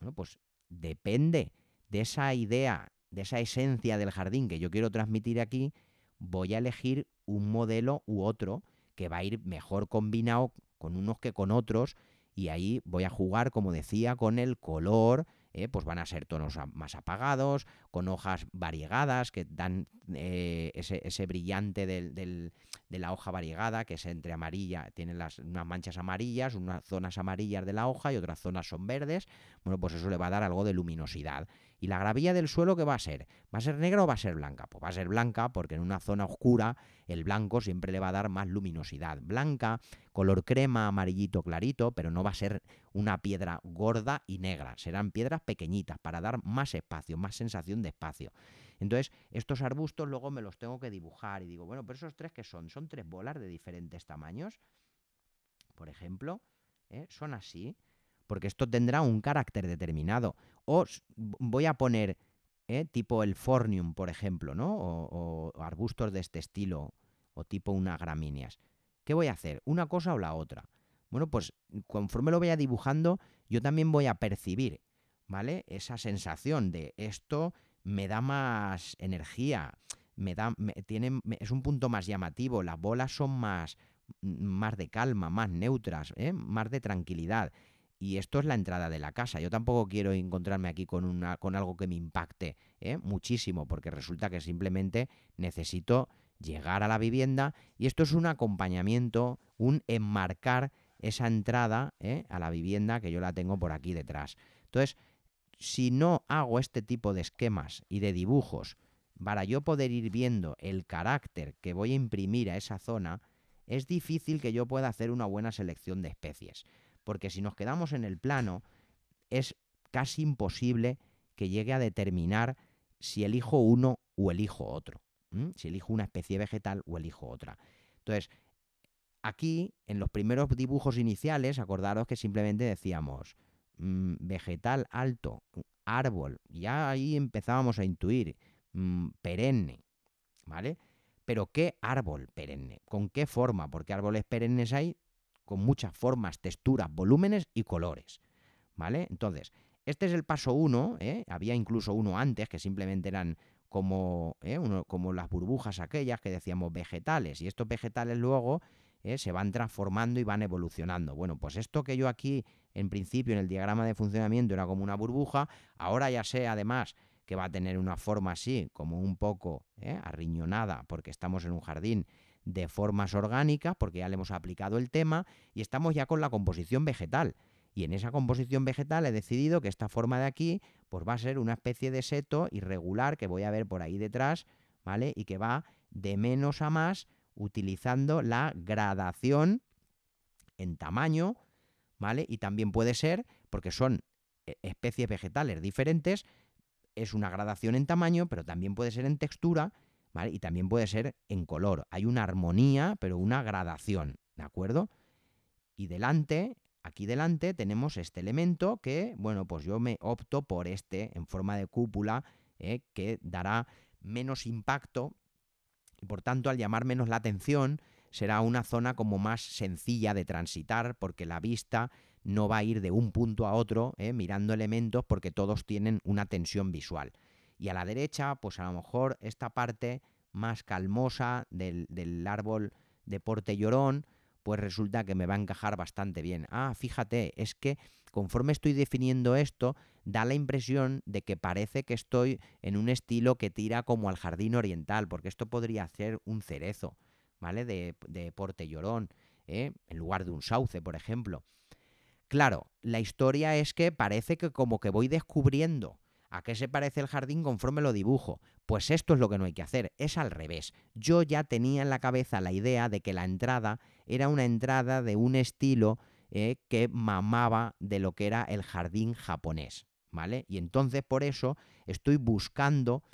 bueno, pues depende de esa idea, de esa esencia del jardín que yo quiero transmitir aquí, voy a elegir un modelo u otro que va a ir mejor combinado con unos que con otros y ahí voy a jugar, como decía, con el color, eh, pues van a ser tonos más apagados, con hojas variegadas que dan eh, ese, brillante de la hoja variegada, que es entre amarilla, tiene las, unas manchas amarillas, unas zonas amarillas de la hoja y otras zonas son verdes. Bueno, pues eso le va a dar algo de luminosidad ¿Y la gravilla del suelo qué va a ser? ¿Va a ser negra o va a ser blanca? Pues va a ser blanca porque en una zona oscura el blanco siempre le va a dar más luminosidad. Blanca, color crema, amarillito clarito, pero no va a ser una piedra gorda y negra. Serán piedras pequeñitas para dar más espacio, más sensación de espacio. Entonces, estos arbustos luego me los tengo que dibujar y digo, bueno, pero esos tres que son, son tres bolas de diferentes tamaños, por ejemplo, ¿eh? son así porque esto tendrá un carácter determinado. O voy a poner ¿eh? tipo el fornium, por ejemplo, ¿no? O, arbustos de este estilo, o tipo una gramíneas. ¿Qué voy a hacer? ¿Una cosa o la otra? Bueno, pues conforme lo vaya dibujando, yo también voy a percibir, ¿vale? Esa sensación de esto me da más energía, me da, tiene, es un punto más llamativo, las bolas son más, más de calma, más neutras, ¿eh? más de tranquilidad y esto es la entrada de la casa. Yo tampoco quiero encontrarme aquí con, una, con algo que me impacte ¿eh? muchísimo, porque resulta que simplemente necesito llegar a la vivienda y esto es un acompañamiento, un enmarcar esa entrada ¿eh? a la vivienda que yo la tengo por aquí detrás. Entonces, si no hago este tipo de esquemas y de dibujos para yo poder ir viendo el carácter que voy a imprimir a esa zona, es difícil que yo pueda hacer una buena selección de especies porque si nos quedamos en el plano, es casi imposible que llegue a determinar si elijo uno o elijo otro, si elijo una especie vegetal o elijo otra. Entonces, aquí, en los primeros dibujos iniciales, acordaros que simplemente decíamos mm, vegetal alto, árbol, ya ahí empezábamos a intuir mm, perenne, ¿vale? Pero ¿qué árbol perenne? ¿Con qué forma? Porque árboles perennes hay con muchas formas, texturas, volúmenes y colores. ¿Vale? Entonces, este es el paso uno, ¿eh? había incluso uno antes que simplemente eran como, ¿eh? como las burbujas aquellas que decíamos vegetales, y estos vegetales luego ¿eh? se van transformando y van evolucionando. Bueno, pues esto que yo aquí en principio en el diagrama de funcionamiento era como una burbuja, ahora ya sé además que va a tener una forma así, como un poco arriñonada, porque estamos en un jardín de formas orgánicas, porque ya le hemos aplicado el tema, y estamos ya con la composición vegetal. Y en esa composición vegetal he decidido que esta forma de aquí, pues va a ser una especie de seto irregular que voy a ver por ahí detrás, ¿vale? Y que va de menos a más utilizando la gradación en tamaño, ¿vale? Y también puede ser, porque son eh, especies vegetales diferentes, es una gradación en tamaño, pero también puede ser en textura y también puede ser en color. Hay una armonía, pero una gradación, ¿de acuerdo? Y delante, aquí delante, tenemos este elemento que, bueno, pues yo me opto por este en forma de cúpula, ¿eh? que dará menos impacto y por tanto al llamar menos la atención será una zona como más sencilla de transitar porque la vista no va a ir de un punto a otro ¿eh? mirando elementos porque todos tienen una tensión visual. Y a la derecha, pues a lo mejor esta parte más calmosa del, del árbol de porte llorón, pues resulta que me va a encajar bastante bien. Ah, fíjate, es que conforme estoy definiendo esto, da la impresión de que parece que estoy en un estilo que tira como al jardín oriental, porque esto podría ser un cerezo, ¿vale? De, de porte llorón, ¿eh? en lugar de un sauce, por ejemplo. Claro, la historia es que parece que como que voy descubriendo ¿A qué se parece el jardín conforme lo dibujo? Pues esto es lo que no hay que hacer, es al revés. Yo ya tenía en la cabeza la idea de que la entrada era una entrada de un estilo eh, que mamaba de lo que era el jardín japonés, ¿vale? Y entonces por eso estoy buscando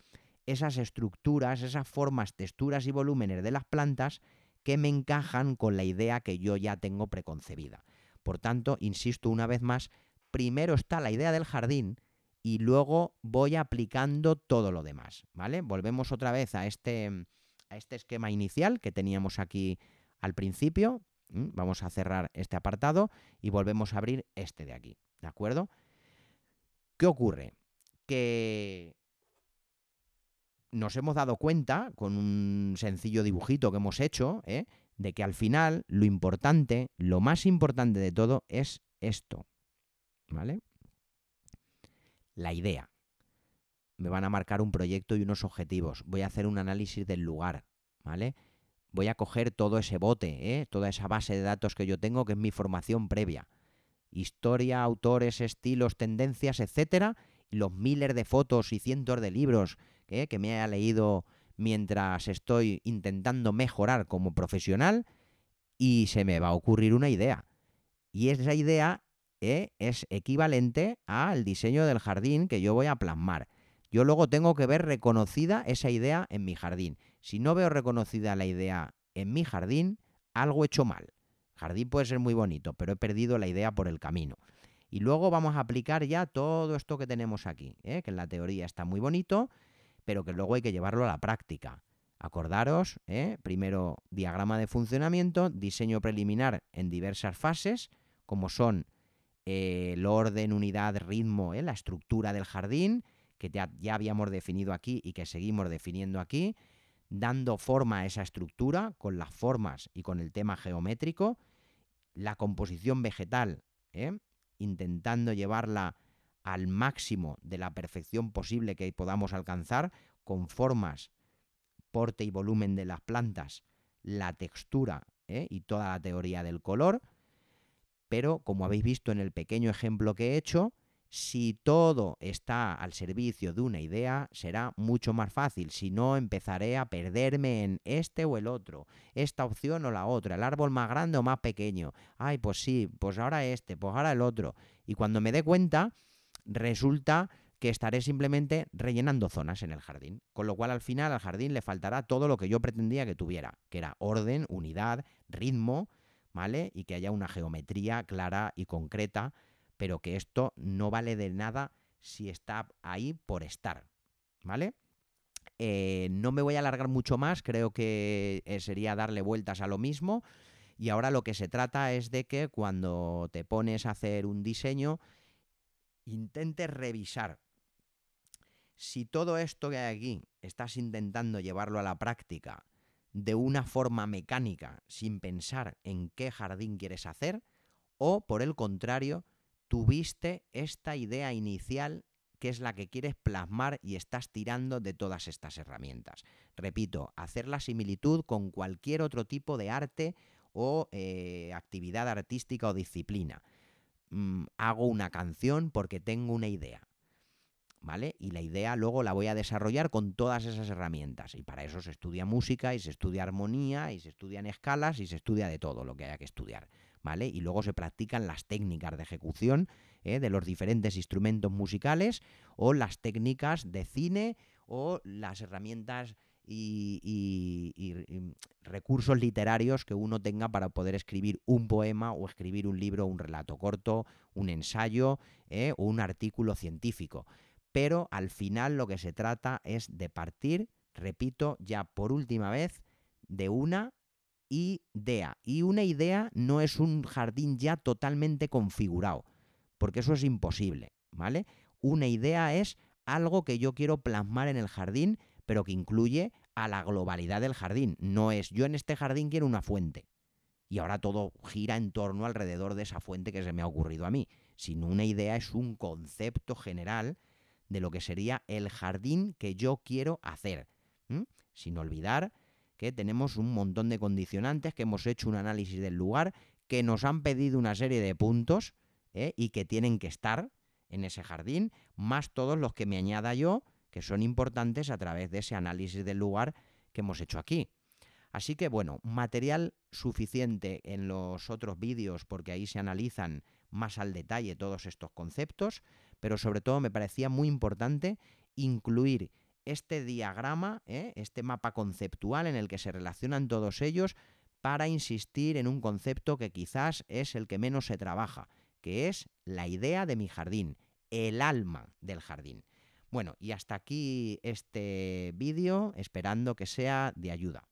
esas estructuras, esas formas, texturas y volúmenes de las plantas que me encajan con la idea que yo ya tengo preconcebida. Por tanto, insisto una vez más, primero está la idea del jardín, y luego voy aplicando todo lo demás, ¿vale? Volvemos otra vez a este, mm, a este esquema inicial que teníamos aquí al principio. Vamos a cerrar este apartado y volvemos a abrir este de aquí, ¿de acuerdo? ¿Qué ocurre? Que nos hemos dado cuenta, con un sencillo dibujito que hemos hecho, ¿eh? de que al final lo importante, lo más importante de todo es esto. ¿Vale? la idea. Me van a marcar un proyecto y unos objetivos. Voy a hacer un análisis del lugar, ¿vale? Voy a coger todo ese bote, ¿eh? toda esa base de datos que yo tengo, que es mi formación previa. Historia, autores, estilos, tendencias, etcétera, y los miles de fotos y cientos de libros ¿eh? que me haya leído mientras estoy intentando mejorar como profesional, y se me va a ocurrir una idea. Y esa idea eh, es equivalente al diseño del jardín que yo voy a plasmar. Yo luego tengo que ver reconocida esa idea en mi jardín. Si no veo reconocida la idea en mi jardín, algo he hecho mal. jardín puede ser muy bonito, pero he perdido la idea por el camino. Y luego vamos a aplicar ya todo esto que tenemos aquí, eh, que en la teoría está muy bonito, pero que luego hay que llevarlo a la práctica. Acordaros, eh, primero diagrama de funcionamiento, diseño preliminar en diversas fases, como son eh, el orden, unidad, ritmo, eh, la estructura del jardín, que ya, habíamos definido aquí y que seguimos definiendo aquí, dando forma a esa estructura con las formas y con el tema geométrico, la composición vegetal, ¿eh? intentando llevarla al máximo de la perfección posible que podamos alcanzar con formas, porte y volumen de las plantas, la textura y toda la teoría del color, pero como habéis visto en el pequeño ejemplo que he hecho, si todo está al servicio de una idea, será mucho más fácil, si no empezaré a perderme en este o el otro, esta opción o la otra, el árbol más grande o más pequeño, ay, pues sí, pues ahora este, pues ahora el otro, y cuando me dé cuenta, resulta que estaré simplemente rellenando zonas en el jardín, con lo cual al final al jardín le faltará todo lo que yo pretendía que tuviera, que era orden, unidad, ritmo, ¿vale? Y que haya una geometría clara y concreta, pero que esto no vale de nada si está ahí por estar, ¿vale? Eh, no me voy a alargar mucho más, creo que eh, sería darle vueltas a lo mismo. Y ahora lo que se trata es de que cuando te pones a hacer un diseño, intentes revisar. Si todo esto que hay aquí estás intentando llevarlo a la práctica de una forma mecánica sin pensar en qué jardín quieres hacer o por el contrario, tuviste esta idea inicial que es la que quieres plasmar y estás tirando de todas estas herramientas. Repito, hacer la similitud con cualquier otro tipo de arte o eh, actividad artística o disciplina. Mm, hago una canción porque tengo una idea. ¿vale? Y la idea luego la voy a desarrollar con todas esas herramientas. Y para eso se estudia música y se estudia armonía y se estudian escalas y se estudia de todo lo que haya que estudiar, ¿vale? Y luego se practican las técnicas de ejecución ¿eh? de los diferentes instrumentos musicales o las técnicas de cine o las herramientas... Y, recursos literarios que uno tenga para poder escribir un poema o escribir un libro, un relato corto, un ensayo ¿eh? o un artículo científico pero al final lo que se trata es de partir, repito, ya por última vez, de una idea. Y una idea no es un jardín ya totalmente configurado, porque eso es imposible, ¿vale? Una idea es algo que yo quiero plasmar en el jardín, pero que incluye a la globalidad del jardín. No es yo en este jardín quiero una fuente. Y ahora todo gira en torno alrededor de esa fuente que se me ha ocurrido a mí. Sino una idea es un concepto general de lo que sería el jardín que yo quiero hacer. Sin olvidar que tenemos un montón de condicionantes, que hemos hecho un análisis del lugar, que nos han pedido una serie de puntos ¿eh? y que tienen que estar en ese jardín, más todos los que me añada yo, que son importantes a través de ese análisis del lugar que hemos hecho aquí. Así que bueno, material suficiente en los otros vídeos porque ahí se analizan más al detalle todos estos conceptos, pero sobre todo me parecía muy importante incluir este diagrama, ¿eh? este mapa conceptual en el que se relacionan todos ellos para insistir en un concepto que quizás es el que menos se trabaja, que es la idea de mi jardín, el alma del jardín. Bueno, y hasta aquí este vídeo, esperando que sea de ayuda.